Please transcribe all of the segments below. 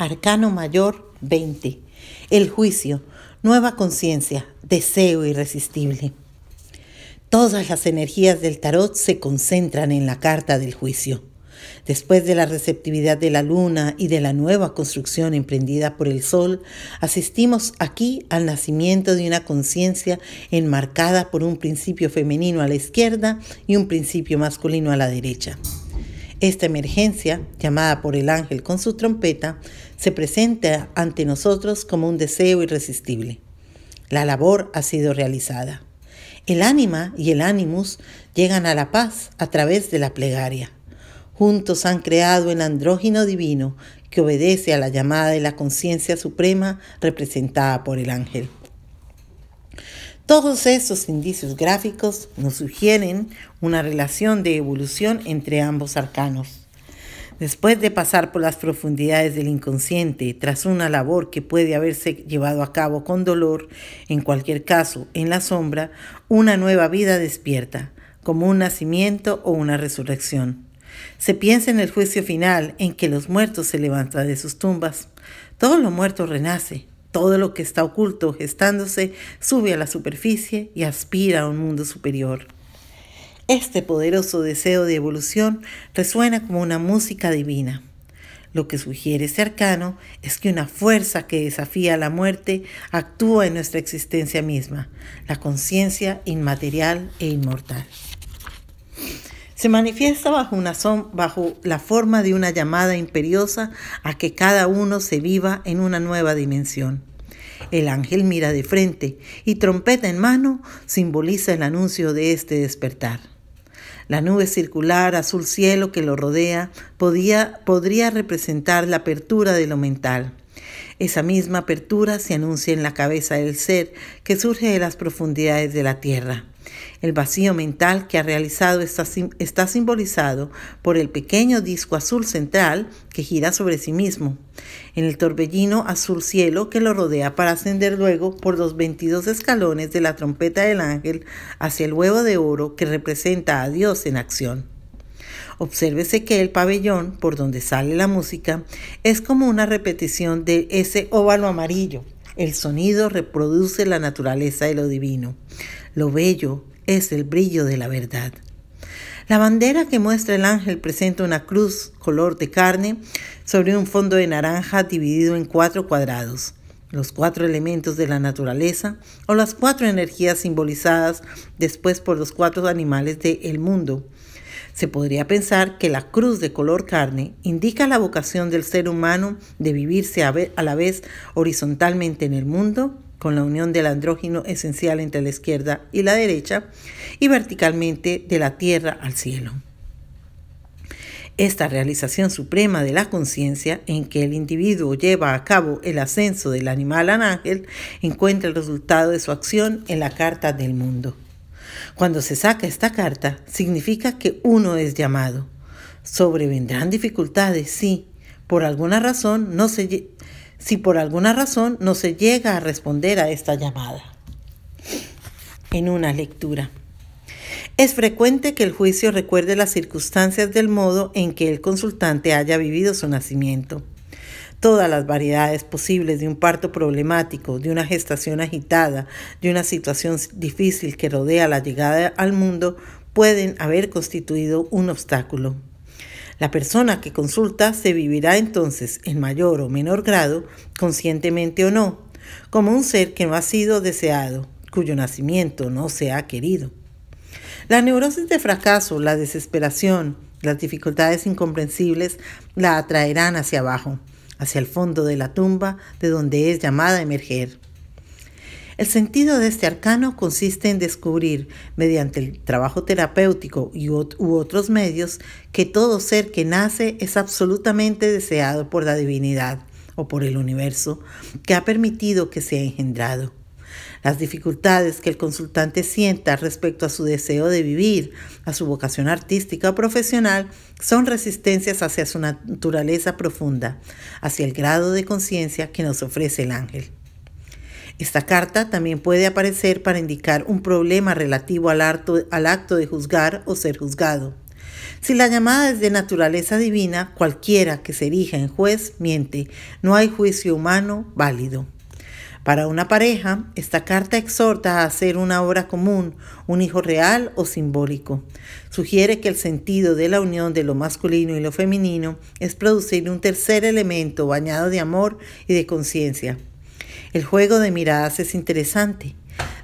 Arcano Mayor 20. El juicio, nueva conciencia, deseo irresistible. Todas las energías del tarot se concentran en la carta del juicio. Después de la receptividad de la luna y de la nueva construcción emprendida por el sol, asistimos aquí al nacimiento de una conciencia enmarcada por un principio femenino a la izquierda y un principio masculino a la derecha. Esta emergencia, llamada por el ángel con su trompeta, se presenta ante nosotros como un deseo irresistible. La labor ha sido realizada. El ánima y el animus llegan a la paz a través de la plegaria. Juntos han creado el andrógino divino que obedece a la llamada de la conciencia suprema representada por el ángel. Todos esos indicios gráficos nos sugieren una relación de evolución entre ambos arcanos. Después de pasar por las profundidades del inconsciente, tras una labor que puede haberse llevado a cabo con dolor, en cualquier caso, en la sombra, una nueva vida despierta, como un nacimiento o una resurrección. Se piensa en el juicio final en que los muertos se levantan de sus tumbas. Todo lo muerto renace, todo lo que está oculto, gestándose, sube a la superficie y aspira a un mundo superior. Este poderoso deseo de evolución resuena como una música divina. Lo que sugiere este arcano es que una fuerza que desafía la muerte actúa en nuestra existencia misma, la conciencia inmaterial e inmortal se manifiesta bajo, una bajo la forma de una llamada imperiosa a que cada uno se viva en una nueva dimensión. El ángel mira de frente y trompeta en mano simboliza el anuncio de este despertar. La nube circular azul cielo que lo rodea podía, podría representar la apertura de lo mental. Esa misma apertura se anuncia en la cabeza del ser que surge de las profundidades de la tierra. El vacío mental que ha realizado está, simbolizado por el pequeño disco azul central que gira sobre sí mismo, en el torbellino azul cielo que lo rodea para ascender luego por los 22 escalones de la trompeta del ángel hacia el huevo de oro que representa a Dios en acción. Obsérvese que el pabellón, por donde sale la música, es como una repetición de ese óvalo amarillo. El sonido reproduce la naturaleza de lo divino. Lo bello es el brillo de la verdad. La bandera que muestra el ángel presenta una cruz color de carne sobre un fondo de naranja dividido en cuatro cuadrados. Los cuatro elementos de la naturaleza o las cuatro energías simbolizadas después por los cuatro animales del mundo. Se podría pensar que la cruz de color carne indica la vocación del ser humano de vivirse a la vez horizontalmente en el mundo con la unión del andrógino esencial entre la izquierda y la derecha, y verticalmente de la tierra al cielo. Esta realización suprema de la conciencia en que el individuo lleva a cabo el ascenso del animal al ángel encuentra el resultado de su acción en la carta del mundo. Cuando se saca esta carta, significa que uno es llamado. Sobrevendrán dificultades, si Por alguna razón no se si por alguna razón no se llega a responder a esta llamada. En una lectura. Es frecuente que el juicio recuerde las circunstancias del modo en que el consultante haya vivido su nacimiento. Todas las variedades posibles de un parto problemático, de una gestación agitada, de una situación difícil que rodea la llegada al mundo, pueden haber constituido un obstáculo. La persona que consulta se vivirá entonces, en mayor o menor grado, conscientemente o no, como un ser que no ha sido deseado, cuyo nacimiento no se ha querido. La neurosis de fracaso, la desesperación, las dificultades incomprensibles la atraerán hacia abajo, hacia el fondo de la tumba de donde es llamada a emerger. El sentido de este arcano consiste en descubrir, mediante el trabajo terapéutico u otros medios, que todo ser que nace es absolutamente deseado por la divinidad o por el universo que ha permitido que sea engendrado. Las dificultades que el consultante sienta respecto a su deseo de vivir, a su vocación artística o profesional, son resistencias hacia su naturaleza profunda, hacia el grado de conciencia que nos ofrece el ángel. Esta carta también puede aparecer para indicar un problema relativo al, acto de juzgar o ser juzgado. Si la llamada es de naturaleza divina, cualquiera que se erija en juez miente. No hay juicio humano válido. Para una pareja, esta carta exhorta a hacer una obra común, un hijo real o simbólico. Sugiere que el sentido de la unión de lo masculino y lo femenino es producir un tercer elemento bañado de amor y de conciencia, el juego de miradas es interesante.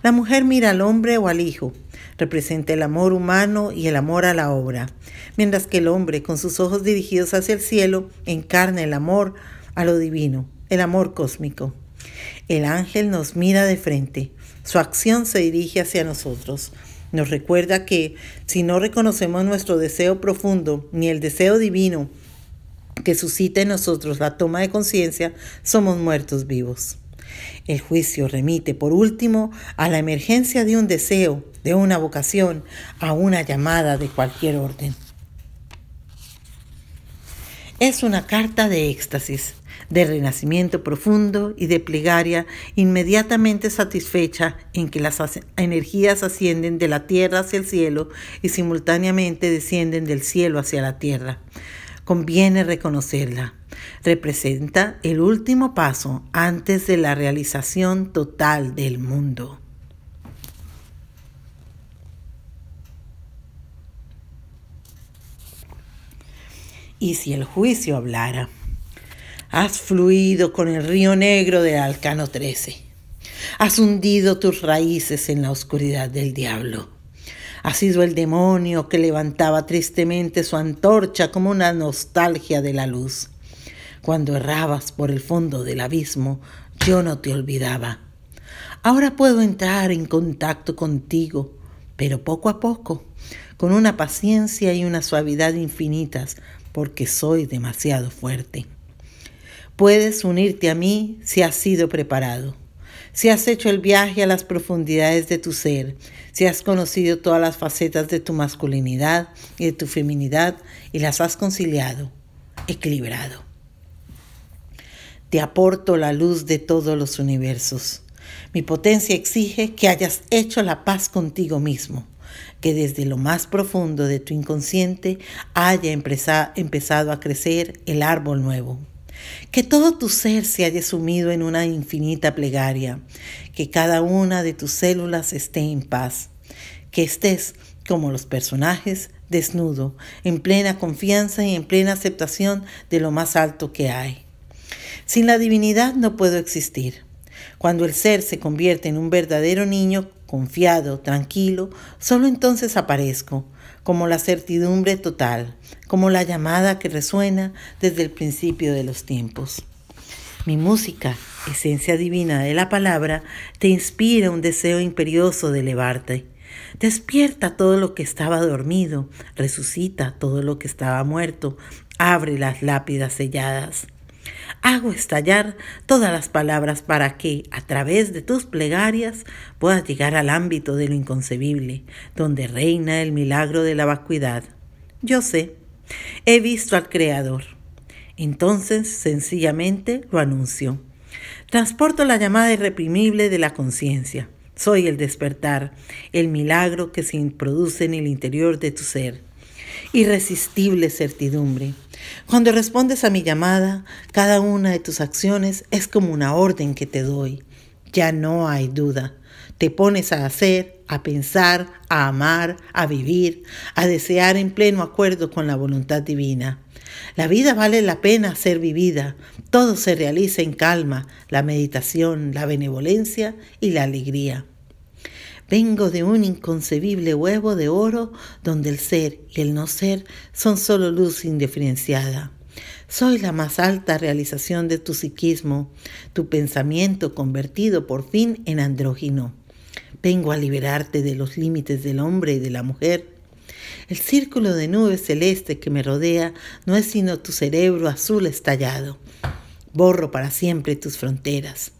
La mujer mira al hombre o al hijo. Representa el amor humano y el amor a la obra. Mientras que el hombre, con sus ojos dirigidos hacia el cielo, encarna el amor a lo divino, el amor cósmico. El ángel nos mira de frente. Su acción se dirige hacia nosotros. Nos recuerda que si no reconocemos nuestro deseo profundo ni el deseo divino que suscita en nosotros la toma de conciencia, somos muertos vivos. El juicio remite, por último, a la emergencia de un deseo, de una vocación, a una llamada de cualquier orden. Es una carta de éxtasis, de renacimiento profundo y de plegaria inmediatamente satisfecha en que las energías ascienden de la tierra hacia el cielo y simultáneamente descienden del cielo hacia la tierra conviene reconocerla. Representa el último paso antes de la realización total del mundo. Y si el juicio hablara, has fluido con el río negro del Alcano 13. Has hundido tus raíces en la oscuridad del diablo ha sido el demonio que levantaba tristemente su antorcha como una nostalgia de la luz. Cuando errabas por el fondo del abismo, yo no te olvidaba. Ahora puedo entrar en contacto contigo, pero poco a poco, con una paciencia y una suavidad infinitas, porque soy demasiado fuerte. Puedes unirte a mí si has sido preparado si has hecho el viaje a las profundidades de tu ser, si has conocido todas las facetas de tu masculinidad y de tu feminidad y las has conciliado, equilibrado. Te aporto la luz de todos los universos. Mi potencia exige que hayas hecho la paz contigo mismo, que desde lo más profundo de tu inconsciente haya empezado a crecer el árbol nuevo, que todo tu ser se haya sumido en una infinita plegaria, que cada una de tus células esté en paz, que estés como los personajes desnudo, en plena confianza y en plena aceptación de lo más alto que hay. Sin la divinidad no puedo existir. Cuando el ser se convierte en un verdadero niño, confiado, tranquilo, solo entonces aparezco, como la certidumbre total, como la llamada que resuena desde el principio de los tiempos. Mi música, esencia divina de la palabra, te inspira un deseo imperioso de elevarte. Despierta todo lo que estaba dormido, resucita todo lo que estaba muerto, abre las lápidas selladas. Hago estallar todas las palabras para que, a través de tus plegarias, puedas llegar al ámbito de lo inconcebible, donde reina el milagro de la vacuidad. Yo sé, he visto al Creador. Entonces, sencillamente, lo anuncio. Transporto la llamada irreprimible de la conciencia. Soy el despertar, el milagro que se produce en el interior de tu ser. Irresistible certidumbre. Cuando respondes a mi llamada, cada una de tus acciones es como una orden que te doy. Ya no hay duda. Te pones a hacer, a pensar, a amar, a vivir, a desear en pleno acuerdo con la voluntad divina. La vida vale la pena ser vivida. Todo se realiza en calma, la meditación, la benevolencia y la alegría. Vengo de un inconcebible huevo de oro donde el ser y el no ser son solo luz indiferenciada. Soy la más alta realización de tu psiquismo, tu pensamiento convertido por fin en andrógino. Vengo a liberarte de los límites del hombre y de la mujer. El círculo de nubes celeste que me rodea no es sino tu cerebro azul estallado. Borro para siempre tus fronteras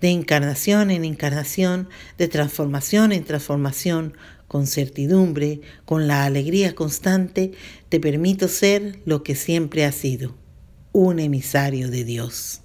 de encarnación en encarnación, de transformación en transformación, con certidumbre, con la alegría constante, te permito ser lo que siempre has sido, un emisario de Dios.